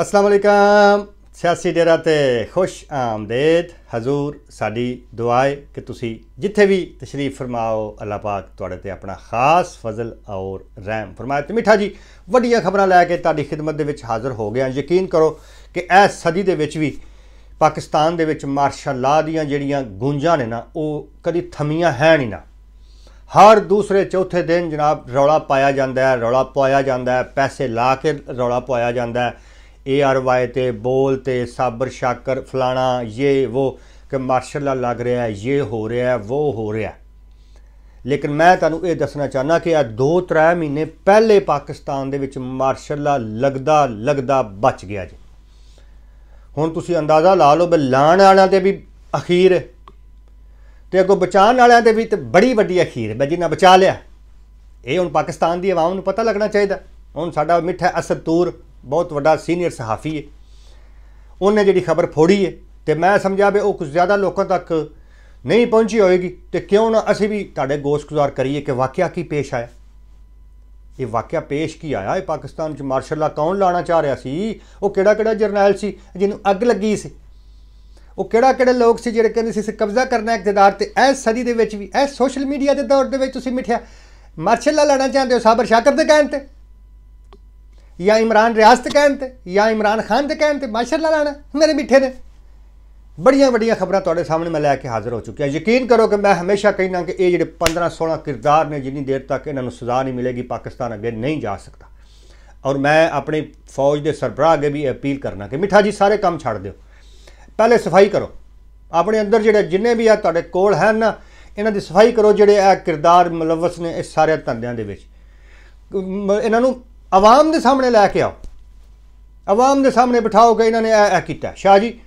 ਅਸਲਾਮ ਅਲੈਕਮ ਸਿਆਸੀ ਡੇਰਾ ਤੇ ਖੁਸ਼ ਆਮਦੇਦ ਹਜ਼ੂਰ ਸਾਡੀ ਦੁਆਏ ਕਿ ਤੁਸੀਂ ਜਿੱਥੇ ਵੀ ਤਸ਼ਰੀਫ ਫਰਮਾਓ ਅੱਲਾਹ ਪਾਕ ਤੁਹਾਡੇ ਤੇ ਆਪਣਾ ਖਾਸ ਫਜ਼ਲ ਔਰ ਰਹਿਮ ਫਰਮਾਏ ਤੇ ਮਿੱਠਾ ਜੀ ਵੱਡੀਆਂ ਖਬਰਾਂ ਲੈ ਕੇ ਤੁਹਾਡੀ ਖidmat ਦੇ ਵਿੱਚ ਹਾਜ਼ਰ ਹੋ ਗਿਆ ਯਕੀਨ ਕਰੋ ਕਿ ਇਹ ਸਦੀ ਦੇ ਵਿੱਚ ਵੀ ਪਾਕਿਸਤਾਨ ਦੇ ਵਿੱਚ ਮਾਰਸ਼ਾਲਾ ਦੀਆਂ ਜਿਹੜੀਆਂ ਗੂੰਜਾਂ ਨੇ ਨਾ ਉਹ ਕਦੀ ਥਮੀਆਂ ਹੈ ਨਹੀਂ ਨਾ ਹਰ ਦੂਸਰੇ ਚੌਥੇ ਦਿਨ ਜਨਾਬ ਰੌਲਾ ਪਾਇਆ ਜਾਂਦਾ ਹੈ ਰੌਲਾ ਪਾਇਆ ਜਾਂਦਾ ਹੈ ਪੈਸੇ ਲਾ ਕੇ ਰੌਲਾ ਪਾਇਆ ਜਾਂਦਾ ਹੈ ए आर वाई ਤੇ बोल ते साबर शाकर फलाना ये ਕਿ ਮਾਰਸ਼ਲ ਲਾ ਲੱਗ ਰਿਹਾ ਹੈ ਇਹ ਹੋ ਰਿਹਾ ਹੈ ਉਹ ਹੋ ਰਿਹਾ ਹੈ ਲੇਕਿਨ ਮੈਂ ਤੁਹਾਨੂੰ ਇਹ ਦੱਸਣਾ ਚਾਹਨਾ ਕਿ ਆ 2-3 ਮਹੀਨੇ ਪਹਿਲੇ ਪਾਕਿਸਤਾਨ ਦੇ ਵਿੱਚ ਮਾਰਸ਼ਲ ਲਾ ਲੱਗਦਾ ਲੱਗਦਾ ਬਚ ਗਿਆ ਜੀ ਹੁਣ ਤੁਸੀਂ ਅੰਦਾਜ਼ਾ ਲਾ ਲਓ ਬੇ ਲਾਣ ਵਾਲਿਆਂ ਤੇ ਵੀ ਅਖੀਰ ਤੇ ਅੱਗੋਂ ਬਚਾਉਣ ਵਾਲਿਆਂ ਤੇ ਵੀ ਤੇ ਬੜੀ ਵੱਡੀ ਅਖੀਰ ਬਈ ਜਿਨ੍ਹਾਂ ਬਚਾ ਲਿਆ ਇਹ ਹੁਣ ਪਾਕਿਸਤਾਨ ਦੀ ਆਵਾਮ ਨੂੰ ਪਤਾ ਲੱਗਣਾ ਚਾਹੀਦਾ ਹੁਣ ਸਾਡਾ ਮਿੱਠਾ ਅਸਤੂਰ ਬਹੁਤ ਵੱਡਾ ਸੀਨੀਅਰ ਸਹਾਫੀ ਹੈ ਉਹਨੇ ਜਿਹੜੀ ਖਬਰ ਫੋੜੀ ਹੈ ਤੇ ਮੈਂ ਸਮਝਿਆ ਵੀ ਉਹ ਕੁਝ ਜ਼ਿਆਦਾ ਲੋਕਾਂ ਤੱਕ ਨਹੀਂ ਪਹੁੰਚੀ ਹੋਏਗੀ ਤੇ ਕਿਉਂ ਨਾ ਅਸੀਂ ਵੀ ਤੁਹਾਡੇ ਗੋਸ਼ਗੁਜ਼ਾਰ ਕਰੀਏ ਕਿ ਵਾਕਿਆ ਕੀ ਪੇਸ਼ ਆਇਆ ਇਹ ਵਾਕਿਆ ਪੇਸ਼ ਕੀ ਆਇਆ ਇਹ ਪਾਕਿਸਤਾਨ 'ਚ ਮਾਰਸ਼ਲ ਲਾ ਕੌਣ ਲਾਣਾ ਚਾਹ ਰਿਹਾ ਸੀ ਉਹ ਕਿਹੜਾ ਕਿਹੜਾ ਜਰਨੈਲ ਸੀ ਜਿਹਨੂੰ ਅੱਗ ਲੱਗੀ ਸੀ ਉਹ ਕਿਹੜਾ ਕਿਹੜੇ ਲੋਕ ਸੀ ਜਿਹੜੇ ਕਹਿੰਦੇ ਸੀ ਅਸੀਂ ਕਬਜ਼ਾ ਕਰਨਾ ਇਕਤਦਾਰ ਤੇ ਇਸ ਸਦੀ ਦੇ ਵਿੱਚ ਵੀ ਇਸ ਸੋਸ਼ਲ ਮੀਡੀਆ ਦੇ ਦੌਰ ਦੇ ਵਿੱਚ ਤੁਸੀਂ ਮਿਠਿਆ ਮਾਰਸ਼ਲ ਲਾ ਲਾਣਾ ਚਾਹੁੰਦੇ ਹੋ ਸਾਬਰ ਸ਼ਾਕਰ ਦੇ ਕਹਿਣ ਤੇ ਜਾਂ ਇਮਰਾਨ ਰਿਆਸਤ ਕਹਿਣ ਤੇ ਜਾਂ ਇਮਰਾਨ ਖਾਨ ਦੇ ਕਹਿਣ ਤੇ ਮਾਸ਼ਾਅੱਲਾ ਲੈਣਾ ਮੇਰੇ ਮਿੱਠੇ ਨੇ ਬੜੀਆਂ ਵੱਡੀਆਂ ਖਬਰਾਂ ਤੁਹਾਡੇ ਸਾਹਮਣੇ ਮੈਂ ਲੈ ਕੇ ਹਾਜ਼ਰ ਹੋ ਚੁੱਕਿਆ ਯਕੀਨ ਕਰੋ ਕਿ ਮੈਂ ਹਮੇਸ਼ਾ ਕਹਿਣਾ ਕਿ ਇਹ ਜਿਹੜੇ 15 16 ਕਿਰਦਾਰ ਨੇ ਜਿੰਨੀ ਦੇਰ ਤੱਕ ਇਹਨਾਂ ਨੂੰ ਸਜ਼ਾ ਨਹੀਂ ਮਿਲੇਗੀ ਪਾਕਿਸਤਾਨ ਅੱਗੇ ਨਹੀਂ ਜਾ ਸਕਦਾ ਔਰ ਮੈਂ ਆਪਣੇ ਫੌਜ ਦੇ ਸਰਬਰਾਹ ਅੱਗੇ ਵੀ ਅਪੀਲ ਕਰਨਾ ਕਿ ਮਿੱਠਾ ਜੀ ਸਾਰੇ ਕੰਮ ਛੱਡ ਦਿਓ ਪਹਿਲੇ ਸਫਾਈ ਕਰੋ ਆਪਣੇ ਅੰਦਰ ਜਿਹੜੇ ਜਿੰਨੇ ਵੀ ਆ ਤੁਹਾਡੇ ਕੋਲ ਹਨ ਨਾ ਇਹਨਾਂ ਦੀ ਸਫਾਈ ਕਰੋ ਜਿਹੜੇ ਇਹ ਕਿਰਦਾਰ ਮਲਵਸ ਨੇ ਇਸ ਸਾਰੇ ਧੰਦਿਆਂ ਦੇ ਵਿੱਚ ਇਹਨਾਂ ਨੂੰ ਆਵਾਮ ਦੇ ਸਾਹਮਣੇ ਲੈ ਕੇ ਆਓ ਆਵਾਮ ਦੇ ਸਾਹਮਣੇ ਬਿਠਾਓ ਕਿ ਇਹਨਾਂ ਨੇ ਇਹ ਕੀਤਾ ਸ਼ਾਹ ਜੀ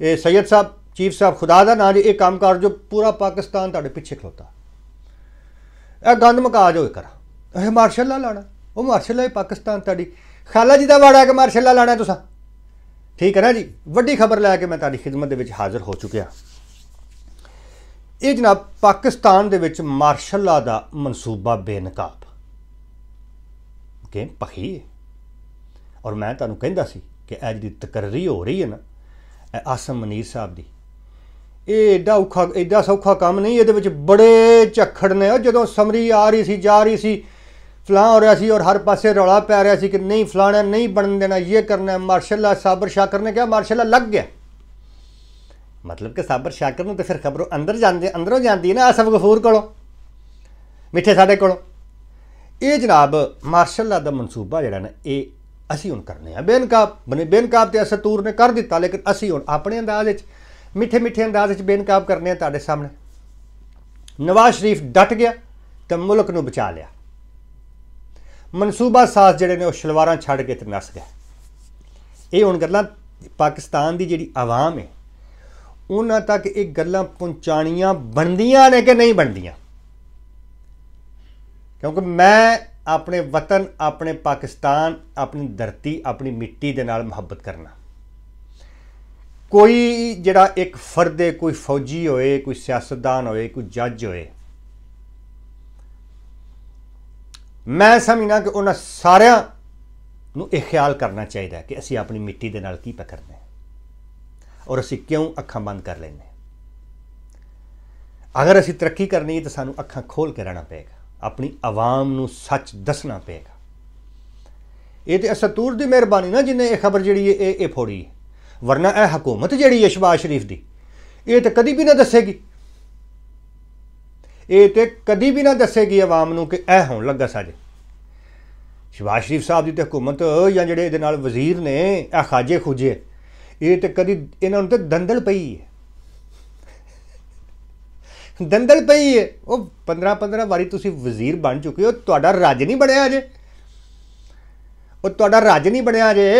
ਇਹ ਸੈਦ ਸਾਹਿਬ ਚੀਫ ਸਾਹਿਬ ਖੁਦਾ ਦਾ ਨਾਂ ਜੀ ਇਹ ਕੰਮ ਕਰ ਜੋ ਪੂਰਾ ਪਾਕਿਸਤਾਨ ਤੁਹਾਡੇ ਪਿੱਛੇ ਖਲੋਤਾ ਇਹ ਗੰਦ ਮਕਾ ਜੋ ਕਰ ਇਹ ਮਾਰਸ਼ਲ ਲਾ ਲਾਣਾ ਉਹ ਮਾਰਸ਼ਲ ਹੈ ਪਾਕਿਸਤਾਨ ਤੁਹਾਡੀ ਖਾਲਾ ਜੀ ਦਾ ਵਾੜਾ ਕਿ ਮਾਰਸ਼ਲ ਲਾ ਲਾਣਾ ਤੁਸੀਂ ਠੀਕ ਹੈ ਨਾ ਜੀ ਵੱਡੀ ਖਬਰ ਲੈ ਕੇ ਮੈਂ ਤੁਹਾਡੀ ਖidmat ਦੇ ਵਿੱਚ ਹਾਜ਼ਰ ਹੋ ਚੁੱਕਿਆ ਇਹ ਜਨਾਬ ਪਾਕਿਸਤਾਨ ਦੇ ਵਿੱਚ ਮਾਰਸ਼ਲ ਲਾ ਦਾ ਮਨਸੂਬਾ ਬੇਨਕਾਬ ਕਿ ਪਖੀ ਔਰ ਮੈਂ ਤੁਹਾਨੂੰ ਕਹਿੰਦਾ ਸੀ ਕਿ ਅੱਜ ਦੀ ਤਕਰਰੀ ਹੋ ਰਹੀ ਹੈ ਨਾ ਇਹ ਆਸਮ ਮਨੀਰ ਸਾਹਿਬ ਦੀ ਇਹ ਐਡਾ ਔਖਾ ਐਡਾ ਸੌਖਾ ਕੰਮ ਨਹੀਂ ਇਹਦੇ ਵਿੱਚ ਬੜੇ ਝੱਖੜ ਨੇ ਉਹ ਜਦੋਂ ਸਮਰੀ ਆ ਰਹੀ ਸੀ ਜਾ ਰਹੀ ਸੀ ਫਲਾਂ ਹੋ ਰਿਹਾ ਸੀ ਔਰ ਹਰ ਪਾਸੇ ਰੌਲਾ ਪੈ ਰਿਹਾ ਸੀ ਕਿ ਨਹੀਂ ਫਲਾਣਾ ਨਹੀਂ ਬਣਨ ਦੇਣਾ ਇਹ ਕਰਨਾ ਮਾਰਸ਼ਲ ਸਾਬਰ ਸ਼ਾਕਰ ਨੇ ਕਿਹਾ ਮਾਰਸ਼ਲ ਲੱਗ ਗਿਆ ਮਤਲਬ ਕਿ ਸਾਬਰ ਸ਼ਾਕਰ ਨੂੰ ਤੇ ਫਿਰ ਖਬਰੋਂ ਅੰਦਰ ਜਾਂਦੇ ਅੰਦਰੋਂ ਜਾਂਦੀ ਹੈ ਨਾ ਆਸਮ ਗਫੂਰ ਕੋਲੋਂ ਮਿੱਠੇ ਸਾਡੇ ਕੋਲੋਂ ਇਹ ਜਨਾਬ ਮਾਰਸ਼ਲ ਲਾ ਦਾ ਮਨਸੂਬਾ ਜਿਹੜਾ ਨਾ ਇਹ ਅਸੀਂ ਹੁਣ ਕਰਨੇ ਆ ਬੇਨਕਾਬ ਬਨੇ ਬੇਨਕਾਬ ਤੇ ਅਸਤੂਰ ਨੇ ਕਰ ਦਿੱਤਾ ਲੇਕਿਨ ਅਸੀਂ ਹੁਣ ਆਪਣੇ ਅੰਦਾਜ਼ ਵਿੱਚ ਮਿੱਠੇ ਮਿੱਠੇ ਅੰਦਾਜ਼ ਵਿੱਚ ਬੇਨਕਾਬ ਕਰਨੇ ਆ ਤੁਹਾਡੇ ਸਾਹਮਣੇ ਨਵਾਜ਼ ਸ਼ਰੀਫ ਡਟ ਗਿਆ ਤੇ ਮੁਲਕ ਨੂੰ ਬਚਾ ਲਿਆ ਮਨਸੂਬਾ ਸਾਸ ਜਿਹੜੇ ਨੇ ਉਹ ਸ਼ਲਵਾਰਾਂ ਛੱਡ ਕੇ ਤੇ ਨਸ ਗਏ ਇਹ ਹੁਣ ਗੱਲਾਂ ਪਾਕਿਸਤਾਨ ਦੀ ਜਿਹੜੀ ਆਵਾਮ ਹੈ ਉਹਨਾਂ ਤੱਕ ਇਹ ਗੱਲਾਂ ਪਹੁੰਚਾਣੀਆਂ ਬਣਦੀਆਂ ਨੇ ਕਿ ਨਹੀਂ ਬਣਦੀਆਂ ਕਿਉਂਕਿ ਮੈਂ ਆਪਣੇ ਵਤਨ ਆਪਣੇ ਪਾਕਿਸਤਾਨ ਆਪਣੀ ਧਰਤੀ ਆਪਣੀ ਮਿੱਟੀ ਦੇ ਨਾਲ ਮੁਹੱਬਤ ਕਰਨਾ ਕੋਈ ਜਿਹੜਾ ਇੱਕ ਫਰਦ ਹੈ ਕੋਈ ਫੌਜੀ ਹੋਏ ਕੋਈ ਸਿਆਸਤਦਾਨ ਹੋਏ ਕੋਈ ਜੱਜ ਹੋਏ ਮੈਂ ਸਮਝਣਾ ਕਿ ਉਹਨਾਂ ਸਾਰਿਆਂ ਨੂੰ ਇਹ ਖਿਆਲ ਕਰਨਾ ਚਾਹੀਦਾ ਕਿ ਅਸੀਂ ਆਪਣੀ ਮਿੱਟੀ ਦੇ ਨਾਲ ਕੀ ਪਕੜਨਾ ਔਰ ਅਸੀਂ ਕਿਉਂ ਅੱਖਾਂ ਬੰਦ ਕਰ ਲੈਂਦੇ ਅਗਰ ਅਸੀਂ ਤਰੱਕੀ ਕਰਨੀ ਹੈ ਤਾਂ ਸਾਨੂੰ ਅੱਖਾਂ ਖੋਲ ਕੇ ਰਹਿਣਾ ਪਏਗਾ ਆਪਣੀ ਆਵਾਮ ਨੂੰ ਸੱਚ ਦੱਸਣਾ ਪਏਗਾ ਇਹ ਤੇ ਅਸਤੂਰ ਦੀ ਮਿਹਰਬਾਨੀ ਨਾ ਜਿਨੇ ਇਹ ਖਬਰ ਜਿਹੜੀ ਇਹ ਇਹ ਫੋੜੀ ਵਰਨਾ ਇਹ ਹਕੂਮਤ ਜਿਹੜੀ ਹੈ ਸ਼ਬਾਸ਼ ਸ਼ਰੀਫ ਦੀ ਇਹ ਤੇ ਕਦੀ ਵੀ ਨਾ ਦੱਸੇਗੀ ਇਹ ਤੇ ਕਦੀ ਵੀ ਨਾ ਦੱਸੇਗੀ ਆਵਾਮ ਨੂੰ ਕਿ ਇਹ ਹੋਣ ਲੱਗਾ ਸਾਜੇ ਸ਼ਬਾਸ਼ ਸ਼ਰੀਫ ਸਾਹਿਬ ਦੀ ਤੇ ਹਕੂਮਤ ਜਾਂ ਜਿਹੜੇ ਇਹਦੇ ਨਾਲ ਵਜ਼ੀਰ ਨੇ ਇਹ ਖਾਜੇ ਖੁਜੇ ਇਹ ਤੇ ਕਦੀ ਇਹਨਾਂ ਨੂੰ ਤੇ ਦੰਦਲ ਪਈ ਹੈ ਦੰਦਲ ਪਈ ਏ ਉਹ 15 15 ਵਾਰੀ ਤੁਸੀਂ ਵਜ਼ੀਰ ਬਣ ਚੁੱਕੇ ਹੋ ਤੁਹਾਡਾ ਰਾਜ ਨਹੀਂ ਬਣਿਆ ਅਜੇ ਉਹ ਤੁਹਾਡਾ ਰਾਜ ਨਹੀਂ ਬਣਿਆ ਅਜੇ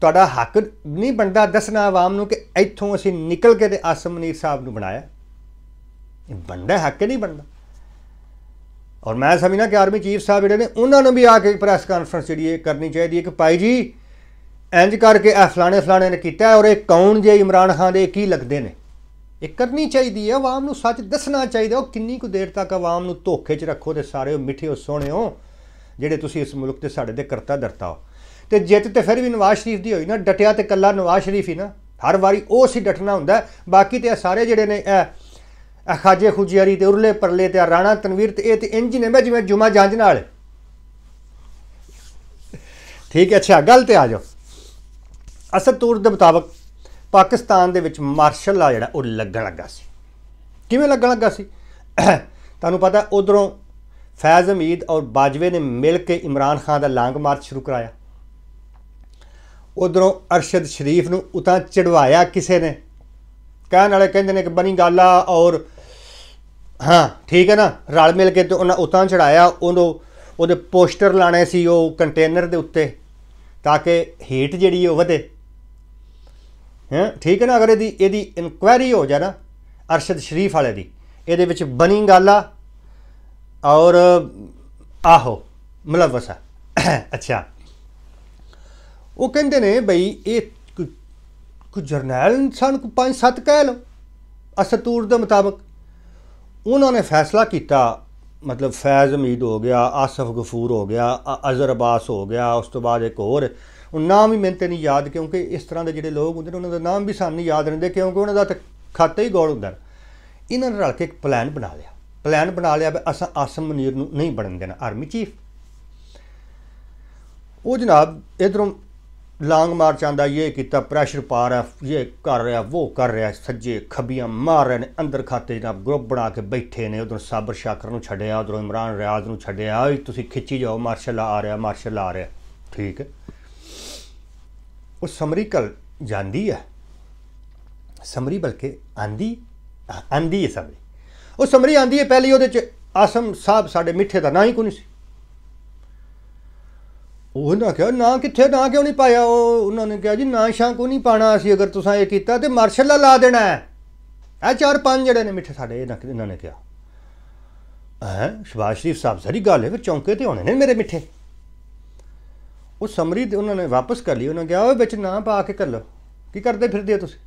ਤੁਹਾਡਾ ਹੱਕ ਨਹੀਂ ਬਣਦਾ ਦੱਸਣਾ ਆਵਾਮ ਨੂੰ ਕਿ ਇੱਥੋਂ ਅਸੀਂ ਨਿਕਲ ਕੇ ਤੇ ਆਸਮਨੀਰ ਸਾਹਿਬ ਨੂੰ ਬਣਾਇਆ ਇਹ ਬੰਦਾ ਹੱਕ ਨਹੀਂ ਬਣਦਾ ਔਰ ਮੈਂ ਸਮਝਣਾ ਕਿ ਆਰਮੀ ਚੀਫ ਸਾਹਿਬ ਜਿਹੜੇ ਨੇ ਉਹਨਾਂ ਨੂੰ ਵੀ ਆ ਕੇ ਪ੍ਰੈਸ ਕਾਨਫਰੰਸ ਜਿਹੜੀ ਇਹ ਕਰਨੀ ਚਾਹੀਦੀ ਹੈ ਕਿ ਭਾਈ ਜੀ ਇੰਜ ਕਰਕੇ ਐ ਫਲਾਣੇ ਫਲਾਣੇ ਨੇ ਕੀਤਾ ਔਰ ਇਹ ਕੌਣ ਜੇ ਇਮਰਾਨ ਖਾਨ ਦੇ ਕੀ ਲੱਗਦੇ ਨੇ ਇਹ ਕਰਨੀ ਚਾਹੀਦੀ ਹੈ ਆਵਾਮ ਨੂੰ ਸੱਚ ਦੱਸਣਾ ਚਾਹੀਦਾ ਉਹ ਕਿੰਨੀ ਕੁ ਦੇਰ ਤੱਕ ਆਵਾਮ ਨੂੰ ਧੋਖੇ 'ਚ ਰੱਖੋ ਤੇ ਸਾਰੇ ਉਹ ਮਿੱਠੇ ਉਹ ਸੋਹਣੇ ਹੋ ਜਿਹੜੇ ਤੁਸੀਂ ਇਸ ਮੁਲਕ ਤੇ ਸਾਡੇ ਦੇ ਕਰਤਾ ਦਰਤਾ ਹੋ ਤੇ ਜਿੱਤ ਤੇ ਫਿਰ ਵੀ ਨਵਾਜ਼ ਸ਼ਰੀਫ ਦੀ ਹੋਈ ਨਾ ਡਟਿਆ ਤੇ ਕੱਲਾ ਨਵਾਜ਼ ਸ਼ਰੀਫ ਹੀ ਨਾ ਹਰ ਵਾਰੀ ਉਹ ਸੀ ਡਟਣਾ ਹੁੰਦਾ ਬਾਕੀ ਤੇ ਇਹ ਸਾਰੇ ਜਿਹੜੇ ਨੇ ਇਹ ਖਾਜੇ ਖੁਜਿਆਰੀ ਤੇ ਉਰਲੇ ਪਰਲੇ ਤੇ ਰਾਣਾ ਤਨਵੀਰ ਤੇ ਇਹ ਤੇ ਇੰਜ ਨੇ ਜਿਵੇਂ ਜੁਮਾ ਜਾਂਜ ਨਾਲ ਠੀਕ ਹੈ ਅੱਛਾ ਗੱਲ ਤੇ ਆ ਜਾਓ ਅਸਲ ਤੌਰ ਦੇ ਮੁਤਾਬਕ ਪਾਕਿਸਤਾਨ ਦੇ ਵਿੱਚ ਮਾਰਸ਼ਲ ਆ ਜਿਹੜਾ ਉਹ ਲੱਗਣ ਲੱਗਾ ਸੀ ਕਿਵੇਂ ਲੱਗਣ ਲੱਗਾ ਸੀ ਤੁਹਾਨੂੰ ਪਤਾ ਉਧਰੋਂ ਫੈਜ਼ ਅਮੀਦ ਔਰ ਬਾਜਵੇ ਨੇ ਮਿਲ ਕੇ ਇਮਰਾਨ ਖਾਨ ਦਾ ਲਾਂਗ ਮਾਰਚ ਸ਼ੁਰੂ ਕਰਾਇਆ ਉਧਰੋਂ ਅਰਸ਼ਦ ਸ਼ਰੀਫ ਨੂੰ ਉਤਾਂ ਚੜਵਾਇਆ ਕਿਸੇ ਨੇ ਕਹਿਣ ਵਾਲੇ ਕਹਿੰਦੇ ਨੇ ਕਿ ਬਣੀ ਗੱਲ ਆ ਔਰ ਹਾਂ ਠੀਕ ਹੈ ਨਾ ਰਲ ਮਿਲ ਕੇ ਤੇ ਉਹਨਾਂ ਉਤਾਂ ਚੜਾਇਆ ਉਹਨੂੰ ਉਹਦੇ ਪੋਸਟਰ ਲਾਣੇ ਸੀ ਉਹ ਕੰਟੇਨਰ ਦੇ ਉੱਤੇ ਤਾਂ ਕਿ ਹੀਟ ਜਿਹੜੀ ਉਹ ਵਧੇ ਹੈ ਠੀਕ ਹੈ ਨਾ ਅਗਰ ਇਹਦੀ ਇਹਦੀ ਇਨਕੁਆਇਰੀ ਹੋ ਜਾ ਨਾ ਅਰਸ਼ਦ ਸ਼ਰੀਫ ਵਾਲੇ ਦੀ ਇਹਦੇ ਵਿੱਚ ਬਣੀ ਗੱਲ ਆ ਔਰ ਆਹੋ ਮਲਵਸ ਆ ਅੱਛਾ ਉਹ ਕਹਿੰਦੇ ਨੇ ਬਈ ਇਹ ਕੁ ਜਰਨਲ ਇਨਸਾਨ ਕੋ 5-7 ਕਹਿ ਲਓ ਅਸਤੂਰ ਦੇ ਮੁਤਾਬਕ ਉਹਨਾਂ ਨੇ ਫੈਸਲਾ ਕੀਤਾ ਮਤਲਬ ਫੈਜ਼ ਅਮੀਦ ਹੋ ਗਿਆ ਆਸਫ ਗਫੂਰ ਹੋ ਗਿਆ ਅਜ਼ਰਬਾਸ ਹੋ ਗਿਆ ਉਸ ਤੋਂ ਬਾਅਦ ਇੱਕ ਹੋਰ ਉਹ ਨਾਮ ਹੀ ਮੈਨੂੰ ਤੇ ਨਹੀਂ ਯਾਦ ਕਿਉਂਕਿ ਇਸ ਤਰ੍ਹਾਂ ਦੇ ਜਿਹੜੇ ਲੋਕ ਹੁੰਦੇ ਨੇ ਉਹਨਾਂ ਦਾ ਨਾਮ ਵੀ ਸਾਨੂੰ ਯਾਦ ਰਹਿੰਦੇ ਕਿਉਂਕਿ ਉਹਨਾਂ ਦਾ ਤਾਂ ਖਾਤਾ ਹੀ ਗੋਲ ਹੁੰਦਾ ਇਹਨਾਂ ਨੇ ਰਲ ਕੇ ਇੱਕ ਪਲਾਨ ਬਣਾ ਲਿਆ ਪਲਾਨ ਬਣਾ ਲਿਆ ਵੀ ਅਸਾਂ ਆਸਮ ਮਨੀਰ ਨੂੰ ਨਹੀਂ ਬਣਨ ਦੇਣਾ ਆਰਮੀ ਚੀਫ ਉਹ ਜਨਾਬ ਇਧਰੋਂ ਲਾਂਗ ਮਾਰਚ ਆਂਦਾ ਇਹ ਕੀਤਾ ਪ੍ਰੈਸ਼ਰ ਪਾ ਰਿਹਾ ਇਹ ਕਰ ਰਿਹਾ ਉਹ ਕਰ ਰਿਹਾ ਸੱਜੇ ਖੱਬੀਆਂ ਮਾਰ ਰਹੇ ਨੇ ਅੰਦਰ ਖਾਤੇ ਜਨਾਬ ਗਰੁੱਪ ਬਣਾ ਕੇ ਬੈਠੇ ਨੇ ਉਧਰ ਸਾਬਰ ਸ਼ਾਕਰ ਨੂੰ ਛੱਡਿਆ ਉਧਰ ਇਮਰਾਨ ਰਿਆਜ਼ ਨੂੰ ਛੱਡਿਆ ਤੁਸੀਂ ਖਿੱਚੀ ਜਾਓ ਮਾਰਸ਼ਲ ਆ ਰਿਹਾ ਮਾਰਸ਼ਲ ਆ ਰਿਹਾ ਠੀਕ ਹੈ ਉਹ ਸਮਰੀ ਕਲ ਜਾਂਦੀ ਹੈ ਸਮਰੀ ਬਲਕੇ ਆਂਦੀ ਆਂਦੀ ਹੈ ਸਮਰੀ ਉਹ ਸਮਰੀ ਆਂਦੀ ਹੈ ਪਹਿਲੀ ਉਹਦੇ ਚ ਆਸਮ ਸਾਹਿਬ ਸਾਡੇ ਮਿੱਠੇ ਦਾ ਨਾ ਹੀ ਕੋਈ ਸੀ ਉਹਨਾਂ ਕਿਹਾ ਨਾ ਕਿੱਥੇ ਨਾ ਕਿਉਂ ਨਹੀਂ ਪਾਇਆ ਉਹ ਉਹਨਾਂ ਨੇ ਕਿਹਾ ਜੀ ਨਾ ਸ਼ਾਂ ਕੋ ਨਹੀਂ ਪਾਣਾ ਅਸੀਂ ਅਗਰ ਤੁਸੀਂ ਇਹ ਕੀਤਾ ਤੇ ਮਾਰਸ਼ਲ ਲਾ ਦੇਣਾ ਹੈ ਇਹ ਚਾਰ ਪੰਜ ਜਿਹੜੇ ਨੇ ਮਿੱਠੇ ਸਾਡੇ ਇਹਨਾਂ ਨੇ ਕਿਹਾ ਹੈ ਸ਼ਬਾਸ਼ ਸ਼ਰੀਫ ਸਾਹਿਬ ਸਰੀ ਗੱਲ ਹੈ ਫਿਰ ਚੌਂਕੇ ਤੇ ਹੋਣੇ ਨੇ ਮੇਰੇ ਮਿੱਠੇ ਉਹ ਸਮਰੀ ਉਹਨਾਂ ਨੇ ਵਾਪਸ ਕਰ ਲਈ ਉਹਨਾਂ ਨੇ ਕਿਹਾ ਓਏ ਵਿੱਚ ਨਾ ਪਾ ਕੇ ਕਰ ਲੋ ਕੀ ਕਰਦੇ ਫਿਰਦੇ ਹੋ ਤੁਸੀਂ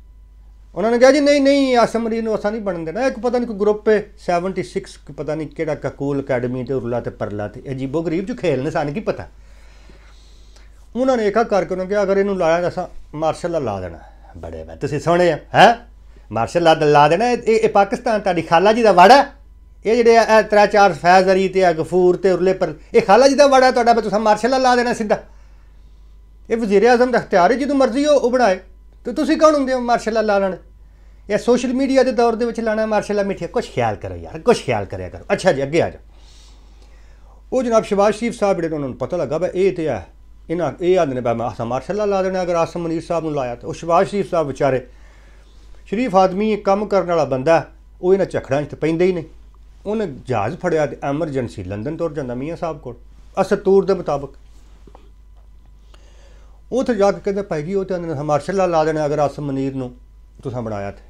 ਉਹਨਾਂ ਨੇ ਕਿਹਾ ਜੀ ਨਹੀਂ ਨਹੀਂ ਆ ਸਮਰੀ ਨੂੰ ਅਸਾਂ ਨਹੀਂ ਬਣਨ ਦੇਣਾ ਇੱਕ ਪਤਾ ਨਹੀਂ ਕੋਈ ਗਰੁੱਪ ਹੈ 76 ਪਤਾ ਨਹੀਂ ਕਿਹੜਾ ਕਕੂਲ ਅਕੈਡਮੀ ਤੇ ਉਰਲਾ ਤੇ ਪਰਲਾ ਤੇ ਅਜੀਬੋ ਗਰੀਬ ਜੋ ਖੇਲਨੇ ਸਾਨੂੰ ਕੀ ਪਤਾ ਉਹਨਾਂ ਨੇ ਇੱਕਾ ਕਰਕੇ ਉਹਨਾਂ ਕਿਹਾ ਅਗਰ ਇਹਨੂੰ ਲਾਇਆ ਤਾਂ ਮਾਰਸ਼ਲ ਲਾ ਦੇਣਾ ਬੜੇ ਬੈ ਤੁਸੀਂ ਸੋਹਣੇ ਆ ਹੈ ਮਾਰਸ਼ਲ ਲਾ ਦੇਣਾ ਇਹ ਇਹ ਪਾਕਿਸਤਾਨ ਤੁਹਾਡੀ ਖਾਲਾ ਜੀ ਦਾ ਵਾੜਾ ਇਹ ਜਿਹੜੇ ਆ ਤਰਾ ਚਾਰ ਫੈਜ਼ਰੀ ਤੇ ਅਗਫੂਰ ਗਫੂਰ ਤੇ ਉਰਲੇ ਪਰ ਇਹ ਖਾਲਾ ਜੀ ਦਾ ਵਾੜਾ ਤੁਹਾਡਾ ਬਈ ਤੁਸੀਂ ਮਾਰਸ਼ਲ ਲਾ ਦੇਣਾ ਸਿੱਧਾ ਇਹ ਵਜ਼ੀਰ ਆਜ਼ਮ ਦਾ ਇਖਤਿਆਰ ਹੈ ਜਦੋਂ ਮਰਜ਼ੀ ਉਹ ਬਣਾਏ ਤੇ ਤੁਸੀਂ ਕੌਣ ਹੁੰਦੇ ਹੋ ਮਾਰਸ਼ਲ ਲਾਲਣ ਲਾਣ ਇਹ ਸੋਸ਼ਲ ਮੀਡੀਆ ਦੇ ਦੌਰ ਦੇ ਵਿੱਚ ਲਾਣਾ ਮਾਰਸ਼ਲ ਮਿੱਠੀਆ ਕੁਝ ਖਿਆਲ ਕਰੋ ਯਾਰ ਕੁਝ ਖਿਆਲ ਕਰਿਆ ਕਰੋ ਅੱਛਾ ਜੀ ਅੱਗੇ ਆ ਜਾ ਉਹ ਜਨਾਬ ਸ਼ਿਵਾਜ ਸ਼ਰੀਫ ਸਾਹਿਬ ਜਿਹੜੇ ਉਹਨਾਂ ਨੂੰ ਪਤਾ ਲੱਗਾ ਬਈ ਇਹ ਤੇ ਆ ਇਹਨਾਂ ਇਹ ਆਦ ਨੇ ਬਈ ਆਸਾ ਮਾਰਸ਼ਲ ਲਾ ਦੇਣਾ ਅਗਰ ਆਸਮ ਮਨੀਰ ਸਾਹਿਬ ਨੂੰ ਲਾਇਆ ਤਾਂ ਉਹ ਸ਼ਿਵਾਜ ਸ਼ਰੀਫ ਸਾਹਿਬ ਵਿਚਾਰੇ ਸ਼ਰੀਫ ਆਦਮੀ ਇੱਕ ਕੰਮ ਕਰਨ ਵਾਲਾ ਬੰਦਾ ਉਹ ਇਹਨਾਂ ਝਖੜਾਂ 'ਚ ਤਾਂ ਪੈਂਦਾ ਹੀ ਨਹੀਂ ਉਹਨੇ ਜਹਾਜ਼ ਫੜਿਆ ਤੇ ਐਮਰਜੈਂਸੀ ਲੰਡਨ ਤੁਰ ਜਾਂਦਾ ਮੀਆਂ ਸਾਹਿਬ ਕੋਲ ਅਸਤੂਰ ਦੇ ਮੁਤਾਬਕ ਉੱਥੇ ਜਾ ਕੇ ਕਹਿੰਦੇ ਭਾਈ ਜੀ ਉਹ ਤੇ ਉਹਨਾਂ ਮਾਰਸ਼ਲ ਲਾ ਦੇਣਾ ਅਗਰ ਅਸ ਮਨੀਰ ਨੂੰ ਤੁਸੀਂ ਬਣਾਇਆ ਤੇ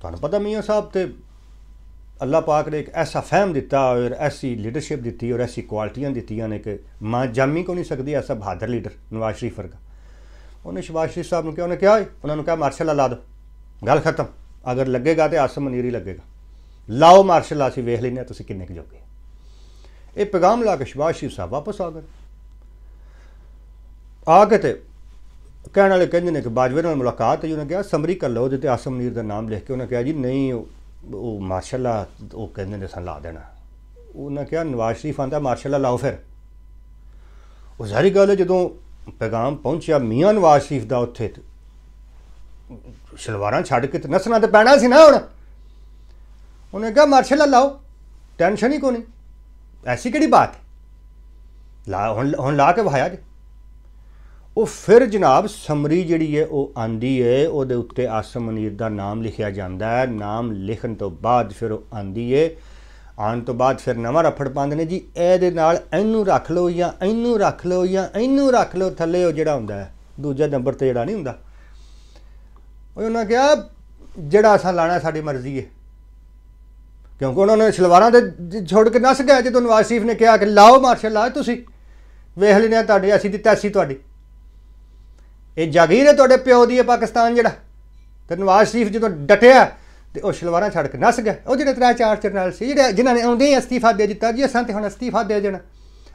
ਤੁਹਾਨੂੰ ਪਤਾ ਮੀਆਂ ਸਾਹਿਬ ਤੇ ਅੱਲਾਹ ਪਾਕ ਨੇ ਇੱਕ ਐਸਾ ਫਹਿਮ ਦਿੱਤਾ ਔਰ ਐਸੀ ਲੀਡਰਸ਼ਿਪ ਦਿੱਤੀ ਔਰ ਐਸੀ ਕੁਆਲਿਟੀਆਂ ਦਿੱਤੀਆਂ ਨੇ ਕਿ ਮਾਂ ਜਾਮੀ ਕੋ ਨਹੀਂ ਸਕਦੀ ਐਸਾ ਬਹਾਦਰ ਲੀਡਰ ਨਵਾਜ਼ ਸ਼ਰੀਫ ਵਰਗਾ ਉਹਨੇ ਸ਼ਵਾਜ਼ ਸ਼ਰੀਫ ਸਾਹਿਬ ਨੂੰ ਕਿਹਾ ਉਹਨੇ ਕਿਹਾ ਉਹਨਾਂ ਨੂੰ ਕਿਹਾ ਮਾਰਸ਼ਲ ਲਾ ਦੋ ਗੱਲ ਖਤਮ ਅਗਰ ਲੱਗੇਗਾ ਤੇ ਆਸਮ ਮਨੀਰੀ ਲੱਗੇਗਾ ਲਾਓ ਮਾਰਸ਼ਲ ਅਸੀਂ ਵੇਖ ਲੈਨੇ ਤੁਸੀਂ ਕਿੰਨੇ ਕੁ ਜੋਗੇ ਇਹ ਪੈਗਾਮ ਲਾ ਕੇ ਸ਼ਵਾਜ਼ ਸ਼ਰੀਫ ਸਾਹਿਬ ਵਾਪਸ ਆ ਗਏ ਆ ਕੇ ਤੇ ਕਹਿਣ ਵਾਲੇ ਕਹਿੰਦੇ ਨੇ ਕਿ ਬਾਜਵੇ ਨਾਲ ਮੁਲਾਕਾਤ ਹੋਈ ਉਹਨੇ ਕਿਹਾ ਸਮਰੀ ਕਰ ਲਓ ਉਹਦੇ ਤੇ ਆਸਮ ਨੀਰ ਦਾ ਨਾਮ ਲਿਖ ਕੇ ਉਹਨੇ ਕਿਹਾ ਜੀ ਨਹੀਂ ਉਹ ਮਾਸ਼ਾਅੱਲਾ ਉਹ ਕਹਿੰਦੇ ਨੇ ਸਾਨੂੰ ਲਾ ਦੇਣਾ ਉਹਨਾਂ ਕਿਹਾ ਨਵਾਜ਼ ਸ਼ਰੀਫ ਆਂਦਾ ਮਾਸ਼ਾਅੱਲਾ ਲਾਓ ਫਿਰ ਉਹ ਜ਼ਾਰੀ ਗੱਲ ਜਦੋਂ ਪੈਗਾਮ ਪਹੁੰਚਿਆ ਮੀਆਂ ਨਵਾਜ਼ ਸ਼ਰੀਫ ਦਾ ਉੱਥੇ ਸ਼ਲਵਾਰਾਂ ਛੱਡ ਕੇ ਤੇ ਨਸਣਾ ਤੇ ਪੈਣਾ ਸੀ ਨਾ ਹੁਣ ਉਹਨੇ ਕਿਹਾ ਮਾਸ਼ਾਅੱਲਾ ਲਾਓ ਟੈਨਸ਼ਨ ਹੀ ਕੋਈ ਨਹੀਂ ਐਸੀ ਕਿਹੜੀ ਬਾਤ ਲਾ ਹੁਣ ਲਾ ਕੇ ਵਹਾਇਆ ਜੀ ਉਹ ਫਿਰ ਜਨਾਬ ਸਮਰੀ ਜਿਹੜੀ ਹੈ ਉਹ ਆਂਦੀ ਹੈ ਉਹਦੇ ਉੱਤੇ ਆਸਮਨੀਰ ਦਾ ਨਾਮ ਲਿਖਿਆ ਜਾਂਦਾ ਹੈ ਨਾਮ ਲਿਖਣ ਤੋਂ ਬਾਅਦ ਫਿਰ ਉਹ ਆਂਦੀ ਹੈ ਆਉਣ ਤੋਂ ਬਾਅਦ ਫਿਰ ਨਵਾਂ ਰਫੜ ਪਾਉਂਦੇ ਨੇ ਜੀ ਇਹਦੇ ਨਾਲ ਇਹਨੂੰ ਰੱਖ ਲਓ ਜਾਂ ਇਹਨੂੰ ਰੱਖ ਲਓ ਜਾਂ ਇਹਨੂੰ ਰੱਖ ਲਓ ਥੱਲੇ ਉਹ ਜਿਹੜਾ ਹੁੰਦਾ ਹੈ ਦੂਜਾ ਨੰਬਰ ਤੇ ਜਿਹੜਾ ਨਹੀਂ ਹੁੰਦਾ ਉਹਨਾਂ ਕਿਹਾ ਜਿਹੜਾ ਅਸਾਂ ਲਾਣਾ ਸਾਡੀ ਮਰਜ਼ੀ ਹੈ ਕਿਉਂਕਿ ਉਹਨਾਂ ਨੇ ਸਲਵਾਰਾਂ ਤੇ ਛੋੜ ਕੇ ਨਸ ਗਏ ਜਦੋਂ ਨਵਾਜ਼ ਸ਼ਰੀਫ ਨੇ ਕਿਹਾ ਕਿ ਲਾਓ ਮਾਰਸ਼ਲ ਲਾਓ ਤੁਸੀਂ ਵੇਖ ਲੈਣਾ ਤੁਹਾਡੇ ਅਸੀਂ ਦਿੱਤਾ ਤੈਸੀ ਤੁਹਾਡੀ ਇਹ ਜਾਗੀਰ ਹੈ ਤੁਹਾਡੇ ਪਿਓ ਦੀ ਹੈ ਪਾਕਿਸਤਾਨ ਜਿਹੜਾ ਤੇ ਨਵਾਜ਼ ਸ਼ਰੀਫ ਜਦੋਂ ਡਟਿਆ ਤੇ ਉਹ ਸ਼ਲਵਾਰਾਂ ਛੱਡ ਕੇ ਨਸ ਗਿਆ ਉਹ ਜਿਹੜੇ ਤਰਾ ਚਾਰ ਜਰਨਲ ਸੀ ਜਿਹੜੇ ਜਿਨ੍ਹਾਂ ਨੇ ਆਉਂਦੇ ਹੀ ਅਸਤੀਫਾ ਦੇ ਦਿੱਤਾ ਜੀ ਅਸਾਂ ਤੇ ਹੁਣ ਅਸਤੀਫਾ ਦੇ ਦੇਣਾ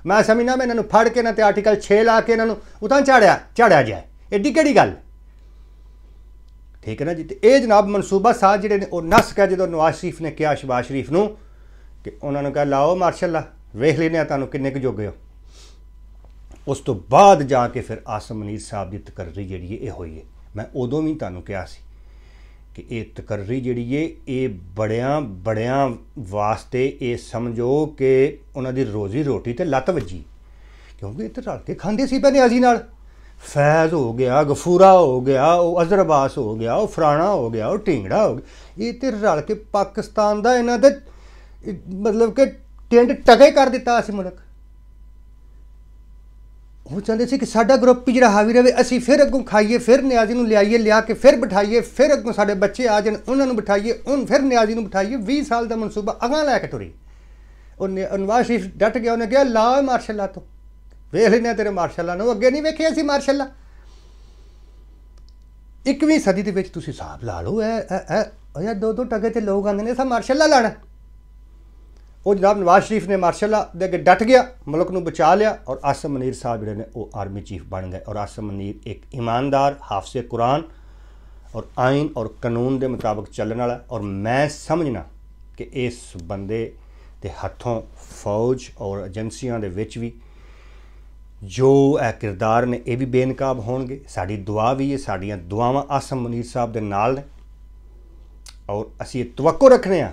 ਮੈਂ ਸਮਝਣਾ ਮੈਂ ਇਹਨਾਂ ਨੂੰ ਫੜ ਕੇ ਨਾ ਤੇ ਆਰਟੀਕਲ 6 ਲਾ ਕੇ ਇਹਨਾਂ ਨੂੰ ਉਤਾਂ ਛਾੜਿਆ ਛਾੜਿਆ ਜਾਏ ਐਡੀ ਕਿਹੜੀ ਗੱਲ ਠੀਕ ਹੈ ਨਾ ਜੀ ਤੇ ਇਹ ਜਨਾਬ ਮਨਸੂਬਾ ਸਾਹ ਜਿਹੜੇ ਨੇ ਉਹ ਨਸ ਗਿਆ ਜਦੋਂ ਨਵਾਜ਼ ਸ਼ਰੀਫ ਨੇ ਕਿਹਾ ਸ਼ਬਾਸ਼ ਸ਼ਰੀਫ ਨੂੰ ਕਿ ਉਹਨਾਂ ਨੂੰ ਕਹਾ ਲਾਓ ਮਾਰਸ਼ਲ ਵੇਖ ਲੈਨੇ ਆ ਤੁਹਾਨੂੰ ਕਿੰਨੇ ਕੁ ਜੋਗੇ ਹੋ ਉਸ ਤੋਂ ਬਾਅਦ ਜਾ ਕੇ ਫਿਰ ਆਸਮ ਮਨੀਰ ਸਾਹਿਬ ਦੀ ਤਕਰਰੀ ਜਿਹੜੀ ਇਹ ਹੋਈ ਹੈ ਮੈਂ ਉਦੋਂ ਵੀ ਤੁਹਾਨੂੰ ਕਿਹਾ ਸੀ ਕਿ ਇਹ ਤਕਰਰੀ ਜਿਹੜੀ ਹੈ ਇਹ ਬੜਿਆਂ ਬੜਿਆਂ ਵਾਸਤੇ ਇਹ ਸਮਝੋ ਕਿ ਉਹਨਾਂ ਦੀ ਰੋਜ਼ੀ ਰੋਟੀ ਤੇ ਲੱਤ ਵੱਜੀ ਕਿਉਂਕਿ ਇਹ ਤਾਂ ਰਲ ਕੇ ਖਾਂਦੇ ਸੀ ਅਜੀ ਨਾਲ ਫੈਜ਼ ਹੋ ਗਿਆ ਗਫੂਰਾ ਹੋ ਗਿਆ ਉਹ ਅਜ਼ਰਬਾਸ ਹੋ ਗਿਆ ਉਹ ਫਰਾਣਾ ਹੋ ਗਿਆ ਉਹ ਢਿੰਗੜਾ ਹੋ ਗਿਆ ਇਹ ਤੇ ਰਲ ਕੇ ਪਾਕਿਸਤਾਨ ਦਾ ਇਹਨਾਂ ਦੇ ਮਤਲਬ ਕਿ ਟੈਂਟ ਟਕੇ ਕਰ ਦਿੱਤਾ ਸੀ ਮੁਲਕ ਉਹ ਚਾਹੁੰਦੇ ਸੀ ਕਿ ਸਾਡਾ ਗਰੁੱਪ ਵੀ ਜਿਹੜਾ ਹਾਵੀ ਰਵੇ ਅਸੀਂ ਫਿਰ ਅੱਗੋਂ ਖਾਈਏ ਫਿਰ ਨਿਆਜ਼ੀ ਨੂੰ ਲਿਆਈਏ ਲਿਆ ਕੇ ਫਿਰ ਬਿਠਾਈਏ ਫਿਰ ਅੱਗੋਂ ਸਾਡੇ ਬੱਚੇ ਆ ਜਾਣ ਉਹਨਾਂ ਨੂੰ ਬਿਠਾਈਏ ਉਹਨ ਫਿਰ ਨਿਆਜ਼ੀ ਨੂੰ ਬਿਠਾਈਏ 20 ਸਾਲ ਦਾ ਮਨਸੂਬਾ ਅਗਾਂ ਲੈ ਕੇ ਤੁਰੀ ਉਹਨੇ ਅਨਵਾਸ਼ੀ ਡਟ ਗਿਆ ਉਹਨੇ ਕਿਹਾ ਲਾ ਮਾਰਸ਼ੱਲਾ ਤੋਂ ਵੇਖ ਲੈਣਾ ਤੇਰੇ ਮਾਰਸ਼ੱਲਾ ਨੂੰ ਅੱਗੇ ਨਹੀਂ ਵੇਖਿਆ ਸੀ ਮਾਰਸ਼ੱਲਾ 21ਵੀਂ ਸਦੀ ਦੇ ਵਿੱਚ ਤੁਸੀਂ ਹਿਸਾਬ ਲਾ ਲਓ ਐ ਐ ਯਾ ਦੋ ਦੋ ਟਕੇ ਤੇ ਲੋਕ ਆਂਦੇ ਨੇ ਸਾ ਮਾਰਸ਼ੱਲਾ ਲਾਣਾ ਉਹ ਜਨਾਬ ਨਵਾਜ਼ ਸ਼ਰੀਫ ਨੇ ਮਾਰਸ਼ਲਾ ਦੇ ਅੱਗੇ ਡਟ ਗਿਆ ਮੁਲਕ ਨੂੰ ਬਚਾ ਲਿਆ ਔਰ ਆਸਮ ਮਨੀਰ ਸਾਹਿਬ ਜਿਹੜੇ ਨੇ ਉਹ ਆਰਮੀ ਚੀਫ ਬਣ ਗਏ ਔਰ ਆਸਮ ਮਨੀਰ ਇੱਕ ਇਮਾਨਦਾਰ ਹਾਫਜ਼ੇ ਕੁਰਾਨ ਔਰ ਆਇਨ ਔਰ ਕਾਨੂੰਨ ਦੇ ਮੁਤਾਬਕ ਚੱਲਣ ਵਾਲਾ ਔਰ ਮੈਂ ਸਮਝਣਾ ਕਿ ਇਸ ਬੰਦੇ ਦੇ ਹੱਥੋਂ ਫੌਜ ਔਰ ਏਜੰਸੀਆਂ ਦੇ ਵਿੱਚ ਵੀ ਜੋ ਇਹ ਕਿਰਦਾਰ ਨੇ ਇਹ ਵੀ ਬੇਨਕਾਬ ਹੋਣਗੇ ਸਾਡੀ ਦੁਆ ਵੀ ਹੈ ਸਾਡੀਆਂ ਦੁਆਵਾਂ ਆਸਮ ਮਨੀਰ ਸਾਹਿਬ ਦੇ ਨਾਲ ਨੇ ਔਰ ਅਸੀਂ ਇਹ ਤਵੱਕੋ ਰੱਖਨੇ ਆ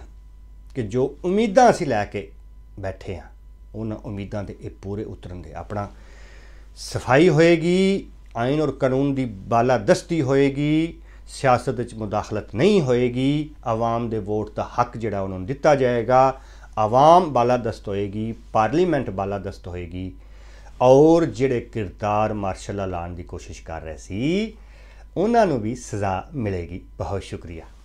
ਕਿ ਜੋ ਉਮੀਦਾਂ ਅਸੀਂ ਲੈ ਕੇ ਬੈਠੇ ਆ ਉਹਨਾਂ ਉਮੀਦਾਂ ਦੇ ਇਹ ਪੂਰੇ ਉਤਰਨਗੇ ਆਪਣਾ ਸਫਾਈ ਹੋਏਗੀ ਆਇਨ ਔਰ ਕਾਨੂੰਨ ਦੀ ਬਾਲਾਦਸਤੀ ਹੋਏਗੀ ਸਿਆਸਤ ਵਿੱਚ ਮਦਖਲਤ ਨਹੀਂ ਹੋਏਗੀ ਆਵਾਮ ਦੇ ਵੋਟ ਦਾ ਹੱਕ ਜਿਹੜਾ ਉਹਨਾਂ ਨੂੰ ਦਿੱਤਾ ਜਾਏਗਾ ਆਵਾਮ ਬਾਲਾਦਸਤ ਹੋਏਗੀ ਪਾਰਲੀਮੈਂਟ ਬਾਲਾਦਸਤ ਹੋਏਗੀ ਔਰ ਜਿਹੜੇ ਕਿਰਦਾਰ ਮਾਰਸ਼ਲ ਲਾਣ ਦੀ ਕੋਸ਼ਿਸ਼ ਕਰ ਰਹੇ ਸੀ ਉਹਨਾਂ ਨੂੰ ਵੀ ਸਜ਼ਾ ਮਿਲੇਗੀ ਬਹੁਤ ਸ਼ੁਕਰੀਆ